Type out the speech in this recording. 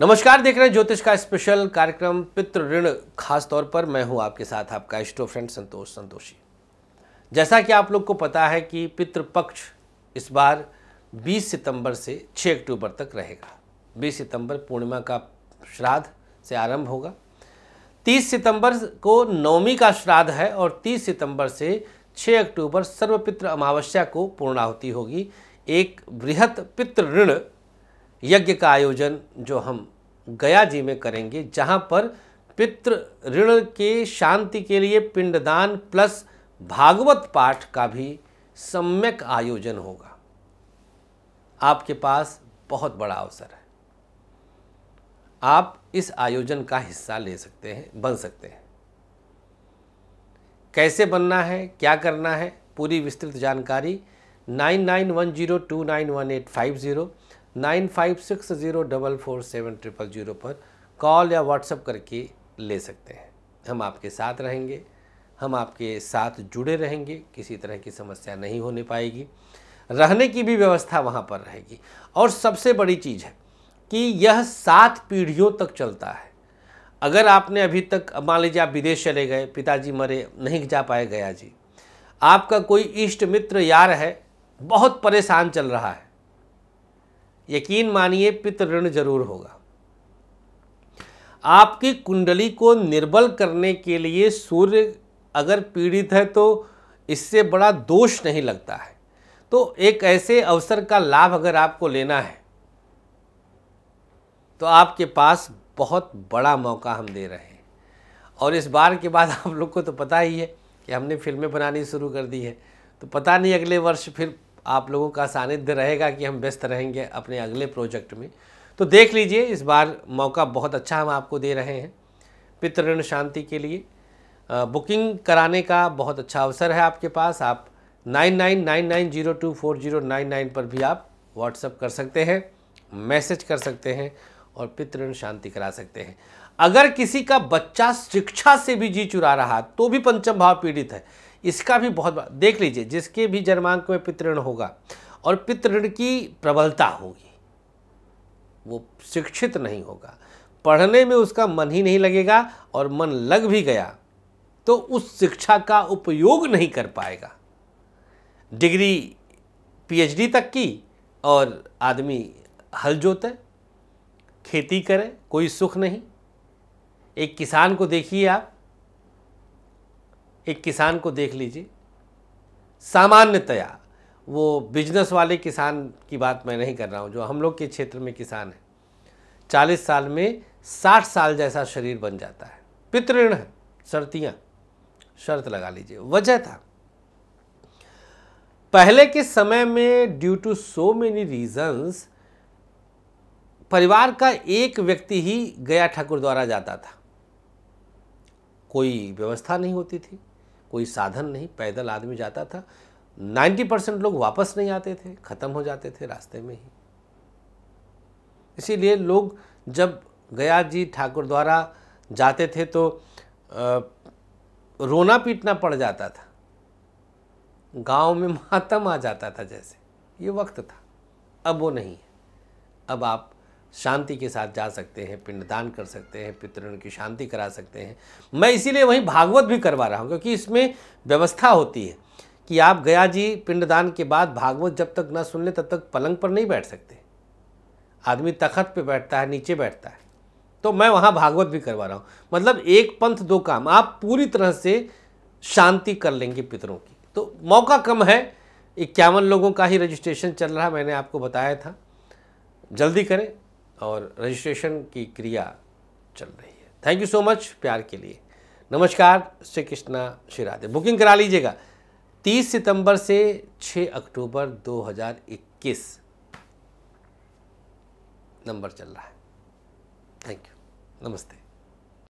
नमस्कार देख रहे हैं ज्योतिष का स्पेशल कार्यक्रम पितृ ऋण खास तौर पर मैं हूं आपके साथ आपका इष्टो फ्रेंड संतोष संतोषी जैसा कि आप लोग को पता है कि पितृपक्ष इस बार 20 सितंबर से 6 अक्टूबर तक रहेगा 20 सितंबर पूर्णिमा का श्राद्ध से आरंभ होगा 30 सितंबर को नवमी का श्राद्ध है और 30 सितंबर से 6 अक्टूबर सर्वपित्र अमावस्या को पूर्णाहुति होगी एक बृहत पितृ ऋण यज्ञ का आयोजन जो हम गया जी में करेंगे जहाँ पर पितृ ऋण के शांति के लिए पिंडदान प्लस भागवत पाठ का भी सम्यक आयोजन होगा आपके पास बहुत बड़ा अवसर है आप इस आयोजन का हिस्सा ले सकते हैं बन सकते हैं कैसे बनना है क्या करना है पूरी विस्तृत जानकारी nine nine one zero two nine one eight five zero nine five six zero double four seven triple zero पर कॉल या व्हाट्सअप करके ले सकते हैं हम आपके साथ रहेंगे हम आपके साथ जुड़े रहेंगे किसी तरह की समस्या नहीं होने पाएगी रहने की भी व्यवस्था वहाँ पर रहेगी और सबसे बड़ी चीज़ है कि यह सात पीढ़ियों तक चलता है अगर आपने अभी तक मान लीजिए आप विदेश चले गए पिताजी मरे नहीं जा पाए गया जी आपका कोई इष्ट मित्र यार है बहुत परेशान चल रहा है यकीन मानिए पितृण ऋण जरूर होगा आपकी कुंडली को निर्बल करने के लिए सूर्य अगर पीड़ित है तो इससे बड़ा दोष नहीं लगता है तो एक ऐसे अवसर का लाभ अगर आपको लेना है तो आपके पास बहुत बड़ा मौका हम दे रहे हैं और इस बार के बाद आप लोग को तो पता ही है कि हमने फिल्में बनानी शुरू कर दी है तो पता नहीं अगले वर्ष फिर आप लोगों का सानिध्य रहेगा कि हम व्यस्त रहेंगे अपने अगले प्रोजेक्ट में तो देख लीजिए इस बार मौका बहुत अच्छा हम आपको दे रहे हैं पितृण शांति के लिए बुकिंग कराने का बहुत अच्छा अवसर है आपके पास आप nine nine nine nine zero two four zero nine nine पर भी आप व्हाट्सअप कर सकते हैं मैसेज कर सकते हैं और पितृण शांति करा सकते हैं अगर किसी का बच्चा शिक्षा से भी जी चुरा रहा तो भी पंचम भाव पीड़ित है इसका भी बहुत देख लीजिए जिसके भी जन्मांक में पितृण होगा और पितृण की प्रबलता होगी वो शिक्षित नहीं होगा पढ़ने में उसका मन ही नहीं लगेगा और मन लग भी गया तो उस शिक्षा का उपयोग नहीं कर पाएगा डिग्री पीएचडी तक की और आदमी हल जोते खेती करे कोई सुख नहीं एक किसान को देखिए आप एक किसान को देख लीजिए सामान्यतया वो बिजनेस वाले किसान की बात मैं नहीं कर रहा हूँ जो हम लोग के क्षेत्र में किसान है चालीस साल में साठ साल जैसा शरीर बन जाता है पितृण है शर्तियाँ शर्त लगा लीजिए वजह था पहले के समय में due to so many reasons परिवार का एक व्यक्ति ही गया ठाकुर द्वारा जाता था कोई व्यवस्था नहीं होती थी कोई साधन नहीं पैदल आदमी जाता था 90 परसेंट लोग वापस नहीं आते थे ख़त्म हो जाते थे रास्ते में ही इसीलिए लोग जब गया जी ठाकुर द्वारा जाते थे तो रोना पीटना पड़ जाता था गांव में मातम आ जाता था जैसे ये वक्त था अब वो नहीं है अब आप शांति के साथ जा सकते हैं पिंडदान कर सकते हैं पितरण की शांति करा सकते हैं मैं इसीलिए वहीं भागवत भी करवा रहा हूँ क्योंकि इसमें व्यवस्था होती है कि आप गया जी पिंडदान के बाद भागवत जब तक ना सुन ले तब तक पलंग पर नहीं बैठ सकते आदमी तखत पे बैठता है नीचे बैठता है तो मैं वहाँ भागवत भी करवा रहा हूँ मतलब एक पंथ दो काम आप पूरी तरह से शांति कर लेंगे पितरों की तो मौका कम है इक्यावन लोगों का ही रजिस्ट्रेशन चल रहा मैंने आपको बताया था जल्दी करें और रजिस्ट्रेशन की क्रिया चल रही है थैंक यू सो मच प्यार के लिए नमस्कार श्री कृष्णा श्री राधे बुकिंग करा लीजिएगा 30 सितंबर से 6 अक्टूबर 2021 नंबर चल रहा है थैंक यू नमस्ते